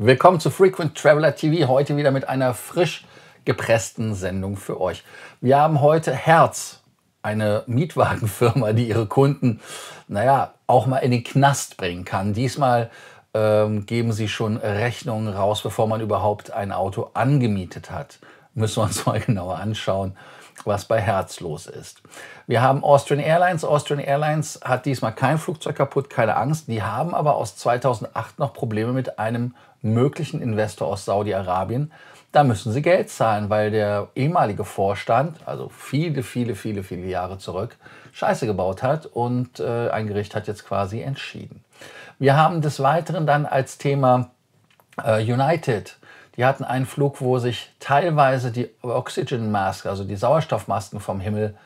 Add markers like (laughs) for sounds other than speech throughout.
Willkommen zu Frequent Traveler TV, heute wieder mit einer frisch gepressten Sendung für euch. Wir haben heute Herz, eine Mietwagenfirma, die ihre Kunden, naja, auch mal in den Knast bringen kann. Diesmal ähm, geben sie schon Rechnungen raus, bevor man überhaupt ein Auto angemietet hat. Müssen wir uns mal (laughs) genauer anschauen was bei Herz los ist. Wir haben Austrian Airlines. Austrian Airlines hat diesmal kein Flugzeug kaputt, keine Angst. Die haben aber aus 2008 noch Probleme mit einem möglichen Investor aus Saudi-Arabien. Da müssen sie Geld zahlen, weil der ehemalige Vorstand, also viele, viele, viele, viele Jahre zurück, Scheiße gebaut hat und äh, ein Gericht hat jetzt quasi entschieden. Wir haben des Weiteren dann als Thema äh, United die hatten einen Flug, wo sich teilweise die Oxygen Mask, also die Sauerstoffmasken vom Himmel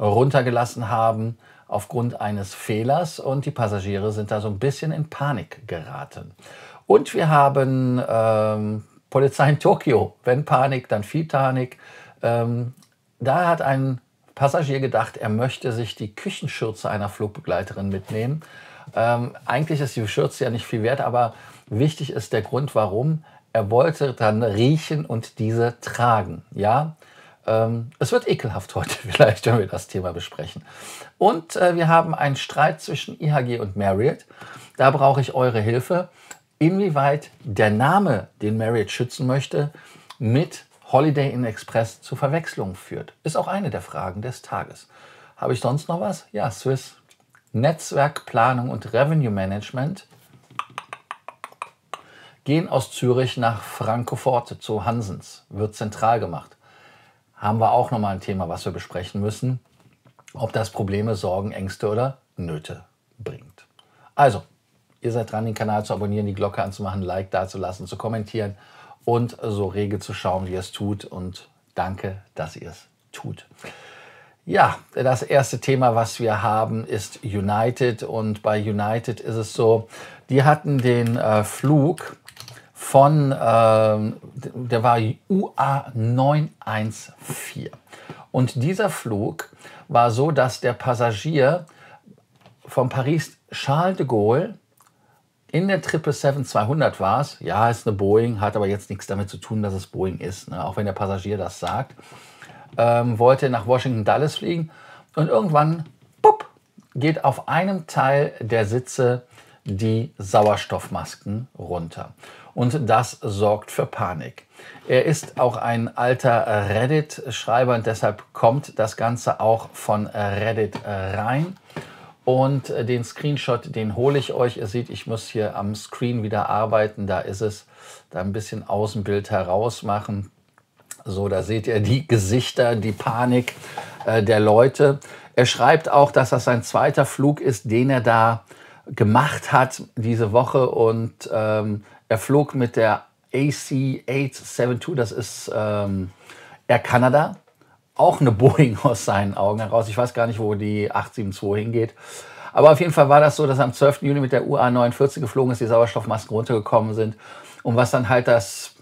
runtergelassen haben aufgrund eines Fehlers und die Passagiere sind da so ein bisschen in Panik geraten. Und wir haben ähm, Polizei in Tokio, wenn Panik, dann Titanic. Ähm, da hat ein Passagier gedacht, er möchte sich die Küchenschürze einer Flugbegleiterin mitnehmen. Ähm, eigentlich ist die Schürze ja nicht viel wert, aber wichtig ist der Grund, warum. Er wollte dann riechen und diese tragen. Ja, ähm, es wird ekelhaft heute (laughs) vielleicht, wenn wir das Thema besprechen. Und äh, wir haben einen Streit zwischen IHG und Marriott. Da brauche ich eure Hilfe, inwieweit der Name, den Marriott schützen möchte, mit Holiday Inn Express zu Verwechslung führt. Ist auch eine der Fragen des Tages. Habe ich sonst noch was? Ja, Swiss Netzwerkplanung und Revenue Management gehen aus Zürich nach Frankfurt zu Hansens, wird zentral gemacht. Haben wir auch nochmal ein Thema, was wir besprechen müssen, ob das Probleme, Sorgen, Ängste oder Nöte bringt. Also, ihr seid dran, den Kanal zu abonnieren, die Glocke anzumachen, Like dazulassen, zu kommentieren und so rege zu schauen, wie ihr es tut. Und danke, dass ihr es tut. Ja, das erste Thema, was wir haben, ist United. Und bei United ist es so, die hatten den äh, Flug von, äh, der war UA 914. Und dieser Flug war so, dass der Passagier von Paris Charles de Gaulle in der 777-200 war Ja, ist eine Boeing, hat aber jetzt nichts damit zu tun, dass es Boeing ist, ne? auch wenn der Passagier das sagt. Ähm, wollte nach Washington Dallas fliegen und irgendwann bupp, geht auf einem Teil der Sitze die Sauerstoffmasken runter und das sorgt für Panik. Er ist auch ein alter Reddit-Schreiber und deshalb kommt das Ganze auch von Reddit rein. Und den Screenshot, den hole ich euch. Ihr seht, ich muss hier am Screen wieder arbeiten. Da ist es. Da ein bisschen Außenbild heraus machen. So, da seht ihr die Gesichter, die Panik äh, der Leute. Er schreibt auch, dass das sein zweiter Flug ist, den er da gemacht hat diese Woche und ähm, er flog mit der AC-872, das ist ähm, Air Canada, auch eine Boeing (laughs) aus seinen Augen heraus. Ich weiß gar nicht, wo die 872 hingeht. Aber auf jeden Fall war das so, dass am 12. Juni mit der UA49 geflogen ist, die Sauerstoffmasken runtergekommen sind. Und was dann halt das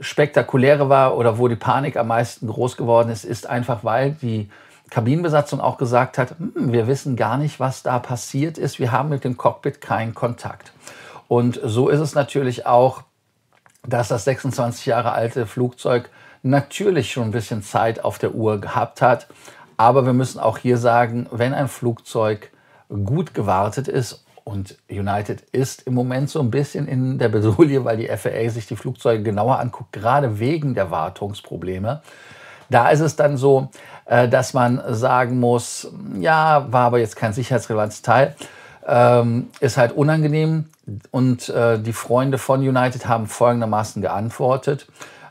Spektakuläre war oder wo die Panik am meisten groß geworden ist, ist einfach, weil die Kabinenbesatzung auch gesagt hat, hm, wir wissen gar nicht, was da passiert ist, wir haben mit dem Cockpit keinen Kontakt. Und so ist es natürlich auch, dass das 26 Jahre alte Flugzeug natürlich schon ein bisschen Zeit auf der Uhr gehabt hat. Aber wir müssen auch hier sagen, wenn ein Flugzeug gut gewartet ist und United ist im Moment so ein bisschen in der Bedrohung, weil die FAA sich die Flugzeuge genauer anguckt, gerade wegen der Wartungsprobleme. Da ist es dann so, äh, dass man sagen muss, ja, war aber jetzt kein sicherheitsrelevantes Teil ähm, ist halt unangenehm. Und äh, die Freunde von United haben folgendermaßen geantwortet.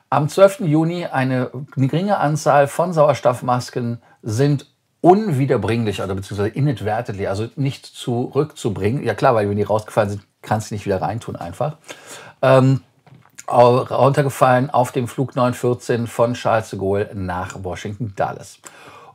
Am 12. Juni eine geringe Anzahl von Sauerstoffmasken sind unwiederbringlich oder beziehungsweise inadvertently, also nicht zurückzubringen. Ja klar, weil wenn die rausgefallen sind, kannst du nicht wieder reintun einfach. Ähm, runtergefallen auf dem Flug 914 von Charles de Gaulle nach Washington Dallas.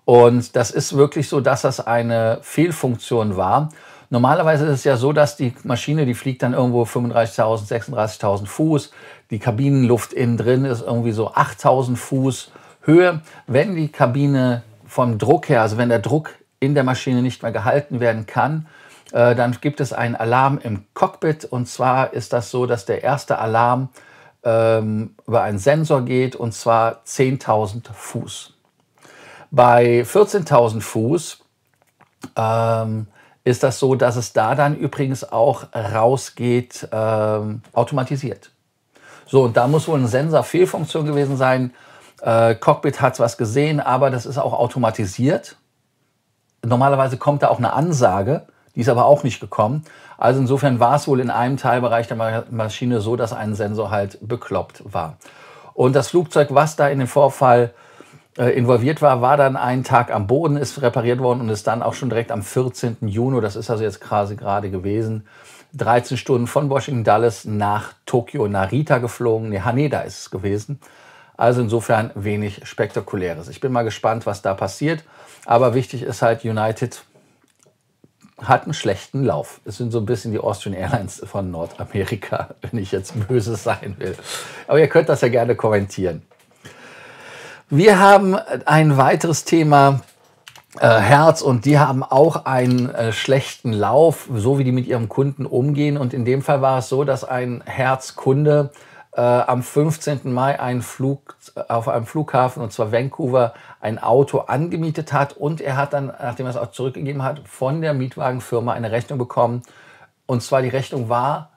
Und das ist wirklich so, dass das eine Fehlfunktion war. Normalerweise ist es ja so, dass die Maschine, die fliegt dann irgendwo 35.000, 36.000 Fuß. Die Kabinenluft innen drin ist irgendwie so 8.000 Fuß Höhe. Wenn die Kabine vom Druck her, also wenn der Druck in der Maschine nicht mehr gehalten werden kann, äh, dann gibt es einen Alarm im Cockpit. Und zwar ist das so, dass der erste Alarm ähm, über einen Sensor geht, und zwar 10.000 Fuß. Bei 14.000 Fuß ähm, ist das so, dass es da dann übrigens auch rausgeht ähm, automatisiert. So, und da muss wohl ein Sensor Fehlfunktion gewesen sein. Äh, Cockpit hat was gesehen, aber das ist auch automatisiert. Normalerweise kommt da auch eine Ansage, die ist aber auch nicht gekommen. Also insofern war es wohl in einem Teilbereich der Maschine so, dass ein Sensor halt bekloppt war. Und das Flugzeug, was da in dem Vorfall äh, involviert war, war dann einen Tag am Boden, ist repariert worden und ist dann auch schon direkt am 14. Juni, das ist also jetzt quasi gerade gewesen, 13 Stunden von Washington Dallas nach Tokio, Narita geflogen. Nee, Haneda ist es gewesen. Also insofern wenig Spektakuläres. Ich bin mal gespannt, was da passiert. Aber wichtig ist halt, United hat einen schlechten Lauf. Es sind so ein bisschen die Austrian Airlines von Nordamerika, (laughs) wenn ich jetzt böse sein will. Aber ihr könnt das ja gerne kommentieren. Wir haben ein weiteres Thema, äh, Herz und die haben auch einen äh, schlechten Lauf, so wie die mit ihrem Kunden umgehen. Und in dem Fall war es so, dass ein Herzkunde äh, am 15. Mai einen Flug äh, auf einem Flughafen, und zwar Vancouver, ein Auto angemietet hat und er hat dann, nachdem er es auch zurückgegeben hat, von der Mietwagenfirma eine Rechnung bekommen. Und zwar die Rechnung war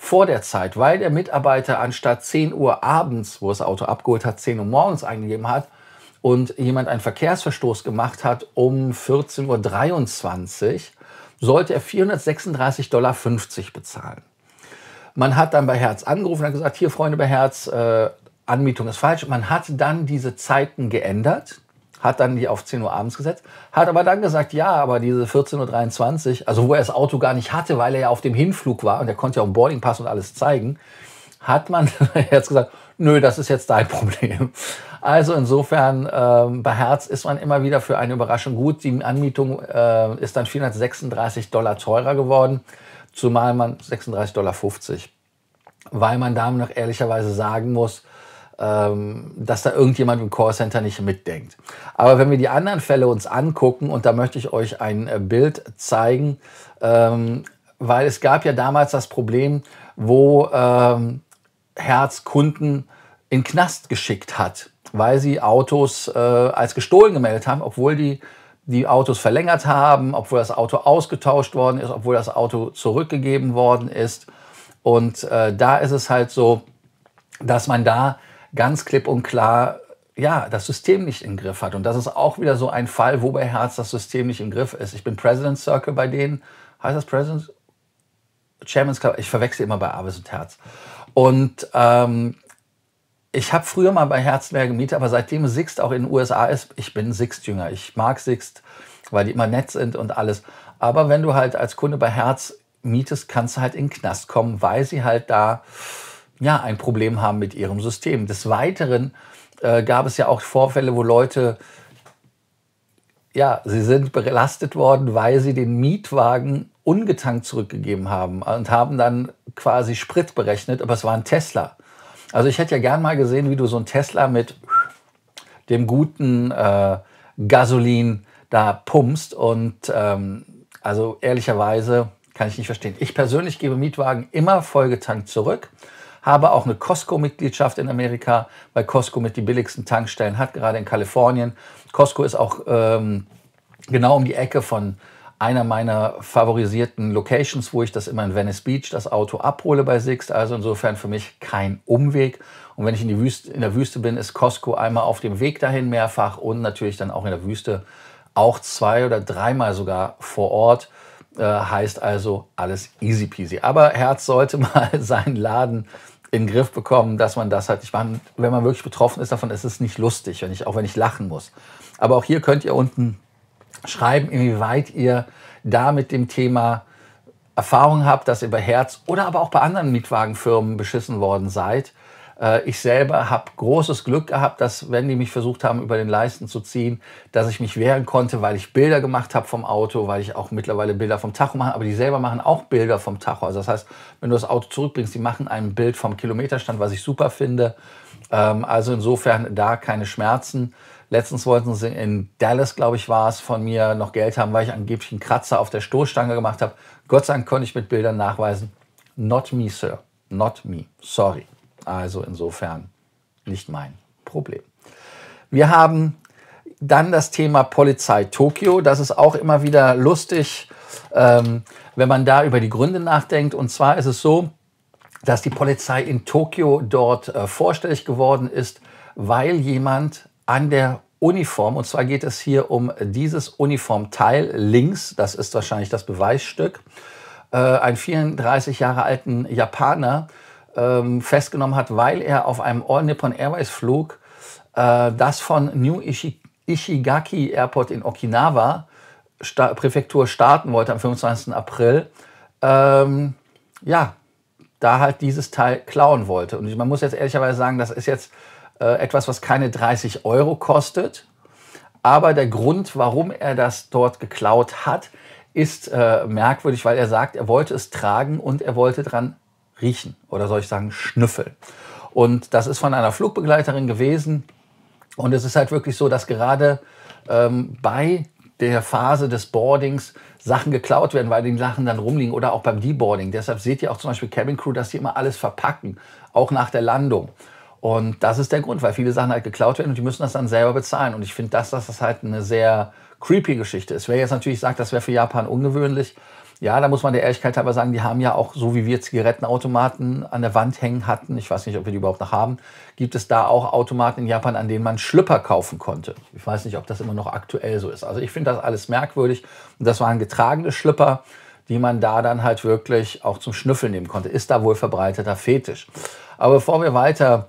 vor der Zeit, weil der Mitarbeiter anstatt 10 Uhr abends, wo das Auto abgeholt hat, 10 Uhr morgens eingegeben hat und jemand einen Verkehrsverstoß gemacht hat um 14.23 Uhr, sollte er 436,50 Dollar bezahlen. Man hat dann bei Herz angerufen und gesagt, hier Freunde bei Herz, äh, Anmietung ist falsch. Man hat dann diese Zeiten geändert hat dann die auf 10 Uhr abends gesetzt, hat aber dann gesagt, ja, aber diese 14.23 Uhr, also wo er das Auto gar nicht hatte, weil er ja auf dem Hinflug war und er konnte ja auch einen Boardingpass und alles zeigen, hat man (laughs) jetzt gesagt, nö, das ist jetzt dein Problem. Also insofern, ähm, bei Herz ist man immer wieder für eine Überraschung gut. Die Anmietung äh, ist dann 436 Dollar teurer geworden, zumal man 36,50 Dollar, weil man damit noch ehrlicherweise sagen muss, ähm, dass da irgendjemand im Callcenter nicht mitdenkt. Aber wenn wir die anderen Fälle uns angucken, und da möchte ich euch ein äh, Bild zeigen, ähm, weil es gab ja damals das Problem, wo ähm, Herz Kunden in Knast geschickt hat, weil sie Autos äh, als gestohlen gemeldet haben, obwohl die die Autos verlängert haben, obwohl das Auto ausgetauscht worden ist, obwohl das Auto zurückgegeben worden ist. Und äh, da ist es halt so, dass man da ganz klipp und klar ja, das System nicht im Griff hat. Und das ist auch wieder so ein Fall, wo bei Herz das System nicht im Griff ist. Ich bin President Circle bei denen. Heißt das President? Chairman's Club. Ich verwechsel immer bei Aves und Herz. Und ähm, ich habe früher mal bei Herz mehr gemietet, aber seitdem Sixt auch in den USA ist, ich bin Sixt-Jünger. Ich mag Sixt, weil die immer nett sind und alles. Aber wenn du halt als Kunde bei Herz mietest, kannst du halt in den Knast kommen, weil sie halt da ja, ein Problem haben mit ihrem System. Des Weiteren äh, gab es ja auch Vorfälle, wo Leute, ja, sie sind belastet worden, weil sie den Mietwagen ungetankt zurückgegeben haben und haben dann quasi Sprit berechnet, aber es war ein Tesla. Also ich hätte ja gern mal gesehen, wie du so einen Tesla mit dem guten äh, Gasolin da pumpst und ähm, also ehrlicherweise kann ich nicht verstehen. Ich persönlich gebe Mietwagen immer vollgetankt zurück habe auch eine Costco-Mitgliedschaft in Amerika, weil Costco mit die billigsten Tankstellen hat, gerade in Kalifornien. Costco ist auch ähm, genau um die Ecke von einer meiner favorisierten Locations, wo ich das immer in Venice Beach das Auto abhole bei Sixt. Also insofern für mich kein Umweg. Und wenn ich in, die Wüste, in der Wüste bin, ist Costco einmal auf dem Weg dahin mehrfach und natürlich dann auch in der Wüste auch zwei oder dreimal sogar vor Ort. Äh, heißt also alles easy peasy. Aber Herz sollte (laughs) mal seinen Laden in den Griff bekommen, dass man das halt Ich meine, Wenn man wirklich betroffen ist davon, ist es nicht lustig, wenn ich, auch wenn ich lachen muss. Aber auch hier könnt ihr unten schreiben, inwieweit ihr da mit dem Thema Erfahrung habt, dass ihr bei Herz oder aber auch bei anderen Mietwagenfirmen beschissen worden seid. Äh, ich selber habe großes Glück gehabt, dass, wenn die mich versucht haben, über den Leisten zu ziehen, dass ich mich wehren konnte, weil ich Bilder gemacht habe vom Auto, weil ich auch mittlerweile Bilder vom Tacho mache. Aber die selber machen auch Bilder vom Tacho. Also das heißt, wenn du das Auto zurückbringst, die machen ein Bild vom Kilometerstand, was ich super finde. Ähm, also insofern da keine Schmerzen. Letztens wollten sie in Dallas, glaube ich, war es, von mir noch Geld haben, weil ich angeblich einen Kratzer auf der Stoßstange gemacht habe. Gott sei Dank konnte ich mit Bildern nachweisen. Not me, Sir. Not me. Sorry. Also insofern nicht mein Problem. Wir haben dann das Thema Polizei Tokio. Das ist auch immer wieder lustig, ähm, wenn man da über die Gründe nachdenkt. Und zwar ist es so, dass die Polizei in Tokio dort äh, vorstellig geworden ist, weil jemand an der Uniform, und zwar geht es hier um dieses Uniformteil links, das ist wahrscheinlich das Beweisstück, äh, einen 34 Jahre alten Japaner ähm, festgenommen hat, weil er auf einem All Nippon Airways Flug, äh, das von New Ishigaki Airport in Okinawa, Sta Präfektur, starten wollte am 25. April, ähm, ja, da halt dieses Teil klauen wollte. Und man muss jetzt ehrlicherweise sagen, das ist jetzt äh, etwas, was keine 30 Euro kostet. Aber der Grund, warum er das dort geklaut hat, ist äh, merkwürdig, weil er sagt, er wollte es tragen und er wollte dran riechen oder soll ich sagen schnüffeln. Und das ist von einer Flugbegleiterin gewesen. Und es ist halt wirklich so, dass gerade ähm, bei der Phase des Boardings Sachen geklaut werden, weil die Sachen dann rumliegen oder auch beim Deboarding. Deshalb seht ihr auch zum Beispiel Cabin Crew, dass sie immer alles verpacken, auch nach der Landung. Und das ist der Grund, weil viele Sachen halt geklaut werden und die müssen das dann selber bezahlen. Und ich finde das, dass das halt eine sehr creepy Geschichte ist. Wer jetzt natürlich sagt, das wäre für Japan ungewöhnlich, ja, da muss man der Ehrlichkeit halber sagen, die haben ja auch, so wie wir Zigarettenautomaten an der Wand hängen hatten, ich weiß nicht, ob wir die überhaupt noch haben, gibt es da auch Automaten in Japan, an denen man Schlüpper kaufen konnte. Ich weiß nicht, ob das immer noch aktuell so ist. Also ich finde das alles merkwürdig. Und das waren getragene Schlüpper, die man da dann halt wirklich auch zum Schnüffeln nehmen konnte. Ist da wohl verbreiteter Fetisch. Aber bevor wir weiter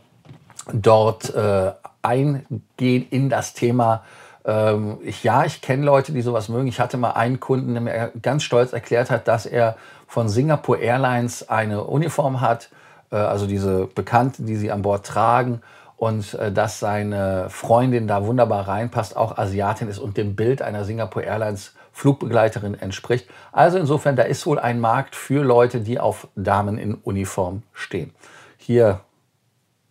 dort äh, eingehen in das Thema ähm, ich, ja, ich kenne Leute, die sowas mögen. Ich hatte mal einen Kunden, der mir ganz stolz erklärt hat, dass er von Singapore Airlines eine Uniform hat, äh, also diese bekannten, die sie an Bord tragen. Und äh, dass seine Freundin da wunderbar reinpasst, auch Asiatin ist und dem Bild einer Singapore Airlines Flugbegleiterin entspricht. Also insofern, da ist wohl ein Markt für Leute, die auf Damen in Uniform stehen. Hier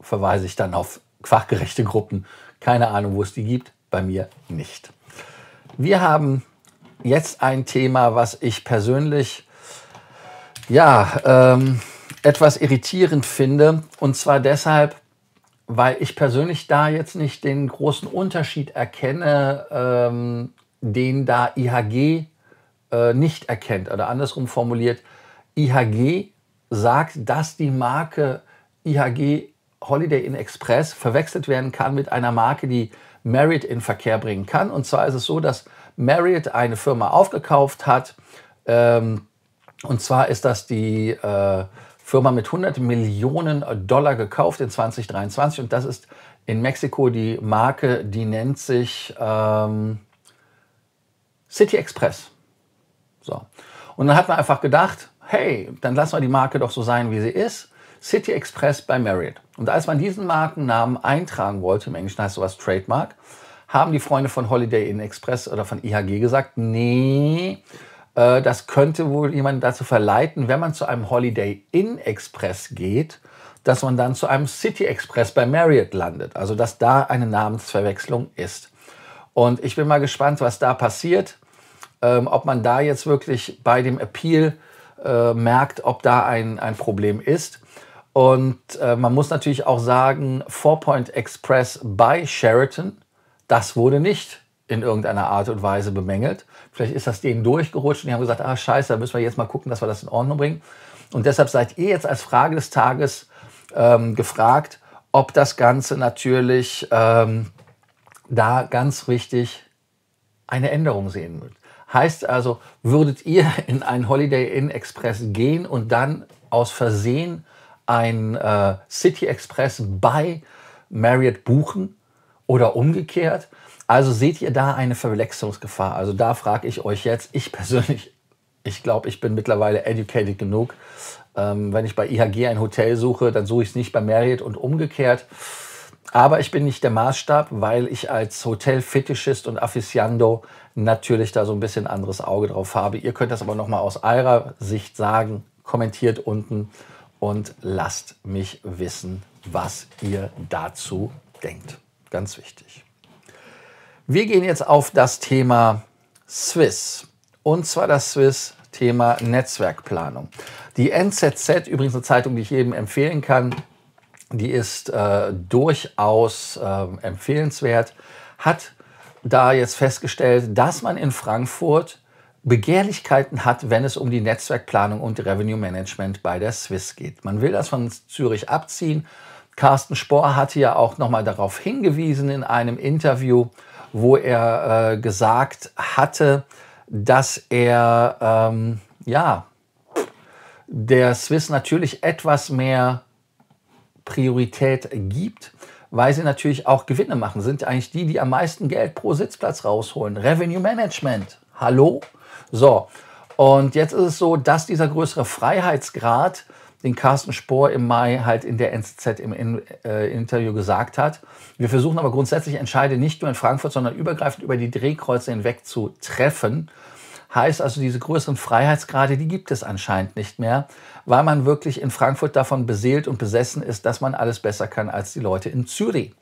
verweise ich dann auf fachgerechte Gruppen. Keine Ahnung, wo es die gibt bei mir nicht. Wir haben jetzt ein Thema, was ich persönlich ja ähm, etwas irritierend finde. Und zwar deshalb, weil ich persönlich da jetzt nicht den großen Unterschied erkenne, ähm, den da IHG äh, nicht erkennt. Oder andersrum formuliert, IHG sagt, dass die Marke IHG Holiday Inn Express verwechselt werden kann mit einer Marke, die Merit in Verkehr bringen kann. Und zwar ist es so, dass Merit eine Firma aufgekauft hat. Ähm, und zwar ist das die äh, Firma mit 100 Millionen Dollar gekauft in 2023. Und das ist in Mexiko die Marke, die nennt sich ähm, City Express. So. Und dann hat man einfach gedacht, hey, dann lassen wir die Marke doch so sein, wie sie ist. City Express bei Marriott. Und als man diesen Markennamen eintragen wollte, im Englischen heißt sowas Trademark, haben die Freunde von Holiday Inn Express oder von IHG gesagt, nee, äh, das könnte wohl jemanden dazu verleiten, wenn man zu einem Holiday Inn Express geht, dass man dann zu einem City Express bei Marriott landet. Also dass da eine Namensverwechslung ist. Und ich bin mal gespannt, was da passiert. Ähm, ob man da jetzt wirklich bei dem Appeal äh, merkt, ob da ein, ein Problem ist. Und äh, man muss natürlich auch sagen, Four Point Express bei Sheraton, das wurde nicht in irgendeiner Art und Weise bemängelt. Vielleicht ist das denen durchgerutscht und die haben gesagt, ah scheiße, da müssen wir jetzt mal gucken, dass wir das in Ordnung bringen. Und deshalb seid ihr jetzt als Frage des Tages ähm, gefragt, ob das Ganze natürlich ähm, da ganz richtig eine Änderung sehen wird. Heißt also, würdet ihr in einen Holiday Inn Express gehen und dann aus Versehen ein äh, City Express bei Marriott buchen oder umgekehrt. Also seht ihr da eine Verwechslungsgefahr? Also da frage ich euch jetzt, ich persönlich, ich glaube, ich bin mittlerweile educated genug. Ähm, wenn ich bei IHG ein Hotel suche, dann suche ich es nicht bei Marriott und umgekehrt. Aber ich bin nicht der Maßstab, weil ich als Hotelfetischist und Afficiando natürlich da so ein bisschen anderes Auge drauf habe. Ihr könnt das aber nochmal aus eurer Sicht sagen. Kommentiert unten und lasst mich wissen, was ihr dazu denkt. Ganz wichtig. Wir gehen jetzt auf das Thema Swiss und zwar das Swiss Thema Netzwerkplanung. Die NZZ, übrigens eine Zeitung, die ich jedem empfehlen kann, die ist äh, durchaus äh, empfehlenswert, hat da jetzt festgestellt, dass man in Frankfurt Begehrlichkeiten hat, wenn es um die Netzwerkplanung und Revenue Management bei der Swiss geht. Man will das von Zürich abziehen. Carsten Spohr hatte ja auch nochmal darauf hingewiesen in einem Interview, wo er äh, gesagt hatte, dass er ähm, ja der Swiss natürlich etwas mehr Priorität gibt, weil sie natürlich auch Gewinne machen. Sind eigentlich die, die am meisten Geld pro Sitzplatz rausholen. Revenue Management. Hallo? So, und jetzt ist es so, dass dieser größere Freiheitsgrad, den Carsten Spohr im Mai halt in der NZ im in äh, Interview gesagt hat, wir versuchen aber grundsätzlich Entscheide nicht nur in Frankfurt, sondern übergreifend über die Drehkreuze hinweg zu treffen. Heißt also, diese größeren Freiheitsgrade, die gibt es anscheinend nicht mehr, weil man wirklich in Frankfurt davon beseelt und besessen ist, dass man alles besser kann als die Leute in Zürich.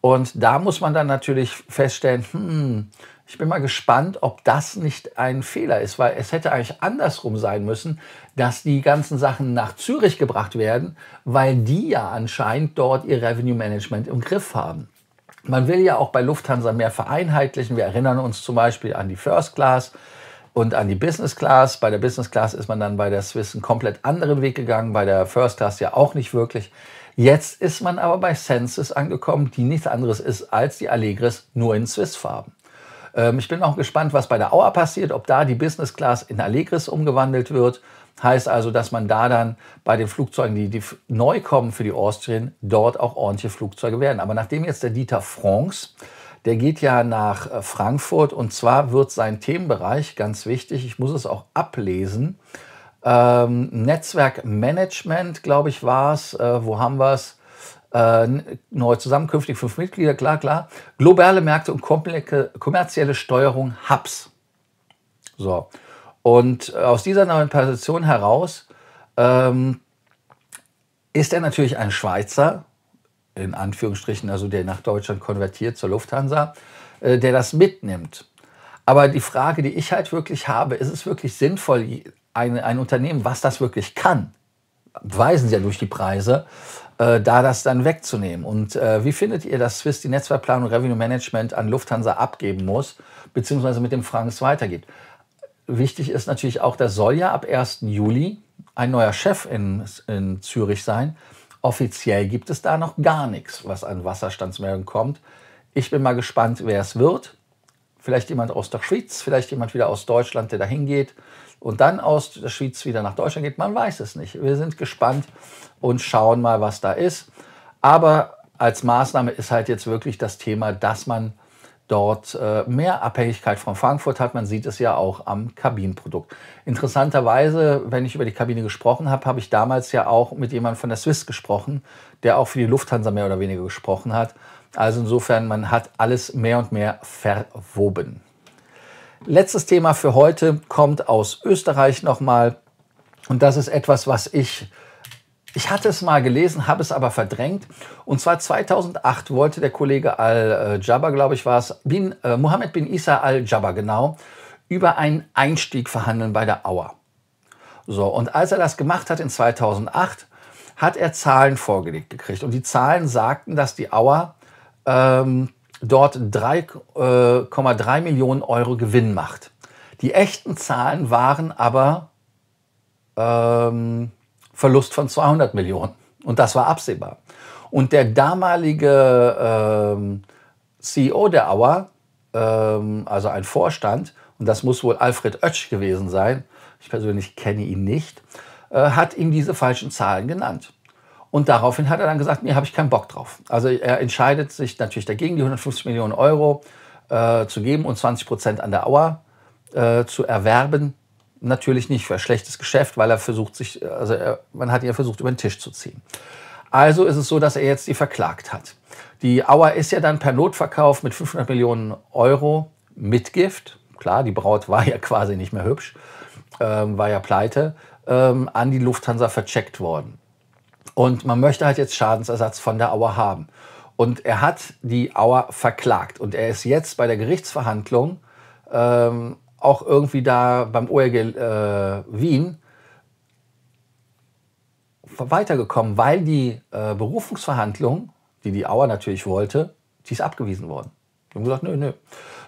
Und da muss man dann natürlich feststellen, hm, ich bin mal gespannt, ob das nicht ein Fehler ist, weil es hätte eigentlich andersrum sein müssen, dass die ganzen Sachen nach Zürich gebracht werden, weil die ja anscheinend dort ihr Revenue Management im Griff haben. Man will ja auch bei Lufthansa mehr vereinheitlichen. Wir erinnern uns zum Beispiel an die First Class und an die Business Class. Bei der Business Class ist man dann bei der Swiss einen komplett anderen Weg gegangen, bei der First Class ja auch nicht wirklich. Jetzt ist man aber bei Senses angekommen, die nichts anderes ist als die Allegris, nur in Swiss-Farben. Ähm, ich bin auch gespannt, was bei der Auer passiert, ob da die Business Class in Allegris umgewandelt wird. Heißt also, dass man da dann bei den Flugzeugen, die, die neu kommen für die Austrian, dort auch ordentliche Flugzeuge werden. Aber nachdem jetzt der Dieter Franks, der geht ja nach äh, Frankfurt und zwar wird sein Themenbereich ganz wichtig, ich muss es auch ablesen, ähm, Netzwerkmanagement, glaube ich, war es. Äh, wo haben wir es? äh, neue Zusammenkünfte, fünf Mitglieder, klar, klar. Globale Märkte und kommerzielle Steuerung, Hubs. So. Und äh, aus dieser neuen Position heraus ähm, ist er natürlich ein Schweizer, in Anführungsstrichen, also der nach Deutschland konvertiert zur Lufthansa, äh, der das mitnimmt. Aber die Frage, die ich halt wirklich habe, ist es wirklich sinnvoll, ein, ein Unternehmen, was das wirklich kann, beweisen sie ja durch die Preise, äh, da das dann wegzunehmen. Und äh, wie findet ihr, dass Swiss die Netzwerkplanung Revenue Management an Lufthansa abgeben muss, beziehungsweise mit dem Franks weitergeht? Wichtig ist natürlich auch, dass soll ja ab 1. Juli ein neuer Chef in, in Zürich sein. Offiziell gibt es da noch gar nichts, was an Wasserstandsmeldung kommt. Ich bin mal gespannt, wer es wird. Vielleicht jemand aus der Schweiz, vielleicht jemand wieder aus Deutschland, der da hingeht und dann aus der Schweiz wieder nach Deutschland geht. Man weiß es nicht. Wir sind gespannt und schauen mal, was da ist. Aber als Maßnahme ist halt jetzt wirklich das Thema, dass man dort äh, mehr Abhängigkeit von Frankfurt hat. Man sieht es ja auch am Kabinenprodukt. Interessanterweise, wenn ich über die Kabine gesprochen habe, habe ich damals ja auch mit jemandem von der Swiss gesprochen, der auch für die Lufthansa mehr oder weniger gesprochen hat. Also insofern, man hat alles mehr und mehr verwoben. Letztes Thema für heute kommt aus Österreich nochmal. Und das ist etwas, was ich, ich hatte es mal gelesen, habe es aber verdrängt. Und zwar 2008 wollte der Kollege Al-Jabba, glaube ich war es, bin, äh, Mohammed bin Isa Al-Jabba genau, über einen Einstieg verhandeln bei der Auer. So, und als er das gemacht hat in 2008, hat er Zahlen vorgelegt gekriegt. Und die Zahlen sagten, dass die Auer ähm, dort 3,3 äh, Millionen Euro Gewinn macht. Die echten Zahlen waren aber ähm, Verlust von 200 Millionen. Und das war absehbar. Und der damalige ähm, CEO der Auer, ähm, also ein Vorstand, und das muss wohl Alfred Oetsch gewesen sein, ich persönlich kenne ihn nicht, äh, hat ihm diese falschen Zahlen genannt. Und daraufhin hat er dann gesagt, nee, habe ich keinen Bock drauf. Also er entscheidet sich natürlich dagegen, die 150 Millionen Euro äh, zu geben und 20 Prozent an der Auer äh, zu erwerben. Natürlich nicht für ein schlechtes Geschäft, weil er versucht sich, also er, man hat ihn ja versucht, über den Tisch zu ziehen. Also ist es so, dass er jetzt die verklagt hat. Die Auer ist ja dann per Notverkauf mit 500 Millionen Euro Mitgift, klar, die Braut war ja (laughs) quasi nicht mehr hübsch, ähm, war ja pleite, ähm, an die Lufthansa vercheckt worden. Und man möchte halt jetzt Schadensersatz von der Auer haben. Und er hat die Auer verklagt. Und er ist jetzt bei der Gerichtsverhandlung ähm, auch irgendwie da beim ORG äh, Wien weitergekommen, weil die äh, Berufungsverhandlung, die die Auer natürlich wollte, die ist abgewiesen worden. Die haben gesagt, nö, nö.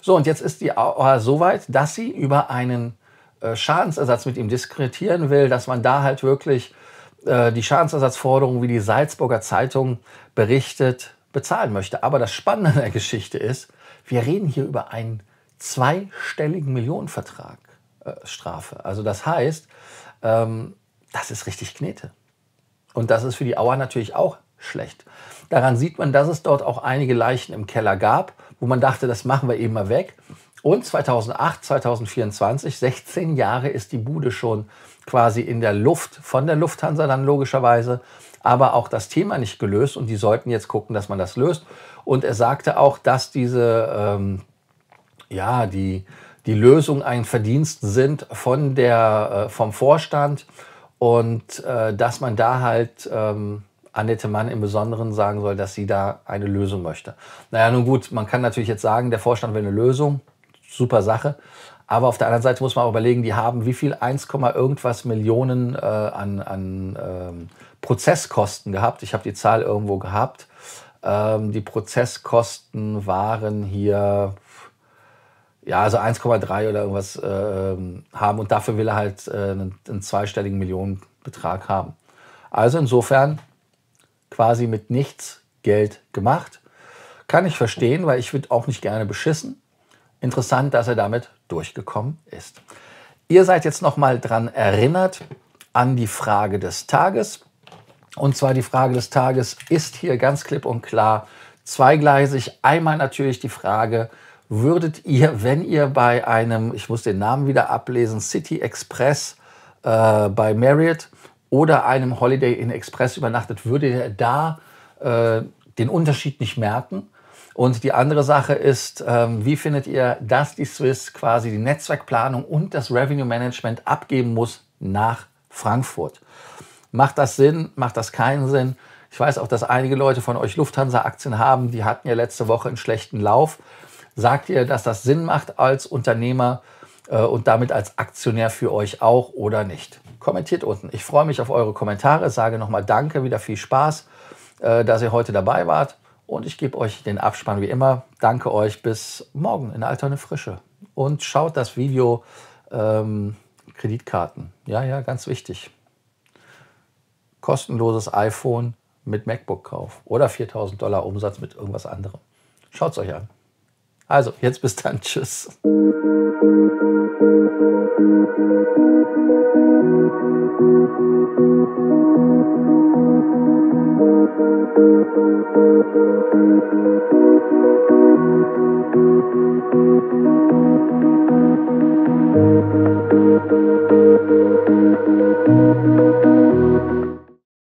So, und jetzt ist die Auer so weit, dass sie über einen äh, Schadensersatz mit ihm diskretieren will, dass man da halt wirklich äh, die Schadensersatzforderung, wie die Salzburger Zeitung berichtet, bezahlen möchte. Aber das Spannende an der Geschichte ist, wir reden hier über einen zweistelligen Millionenvertrag äh, Strafe. Also das heißt, ähm, das ist richtig Knete. Und das ist für die Auer natürlich auch schlecht. Daran sieht man, dass es dort auch einige Leichen im Keller gab, wo man dachte, das machen wir eben mal weg. Und 2008, 2024, 16 Jahre ist die Bude schon quasi in der Luft von der Lufthansa dann logischerweise, aber auch das Thema nicht gelöst und die sollten jetzt gucken, dass man das löst. Und er sagte auch, dass diese, ähm, ja, die, die Lösung ein Verdienst sind von der, äh, vom Vorstand und äh, dass man da halt ähm, Annette Mann im Besonderen sagen soll, dass sie da eine Lösung möchte. Naja, nun gut, man kann natürlich jetzt sagen, der Vorstand will eine Lösung, super Sache, aber auf der anderen Seite muss man auch überlegen, die haben wie viel 1, irgendwas Millionen äh, an, an ähm, Prozesskosten gehabt. Ich habe die Zahl irgendwo gehabt. Ähm, die Prozesskosten waren hier, ja, also 1,3 oder irgendwas äh, ähm, haben. Und dafür will er halt äh, einen, einen zweistelligen Millionenbetrag haben. Also insofern quasi mit nichts Geld gemacht. Kann ich verstehen, weil ich würde auch nicht gerne beschissen. Interessant, dass er damit durchgekommen ist. Ihr seid jetzt nochmal dran erinnert an die Frage des Tages. Und zwar die Frage des Tages ist hier ganz klipp und klar zweigleisig. Einmal natürlich die Frage, würdet ihr, wenn ihr bei einem, ich muss den Namen wieder ablesen, City Express äh, bei Marriott oder einem Holiday in Express übernachtet, würdet ihr da äh, den Unterschied nicht merken? Und die andere Sache ist, ähm, wie findet ihr, dass die Swiss quasi die Netzwerkplanung und das Revenue Management abgeben muss nach Frankfurt? Macht das Sinn? Macht das keinen Sinn? Ich weiß auch, dass einige Leute von euch Lufthansa-Aktien haben, die hatten ja letzte Woche einen schlechten Lauf. Sagt ihr, dass das Sinn macht als Unternehmer äh, und damit als Aktionär für euch auch oder nicht? Kommentiert unten. Ich freue mich auf eure Kommentare, sage nochmal Danke, wieder viel Spaß, äh, dass ihr heute dabei wart. Und ich gebe euch den Abspann wie immer. Danke euch bis morgen in alterne Frische. Und schaut das Video ähm, Kreditkarten. Ja, ja, ganz wichtig. Kostenloses iPhone mit MacBook-Kauf oder 4000 Dollar Umsatz mit irgendwas anderem. Schaut es euch an. Also, jetzt bis dann. Tschüss.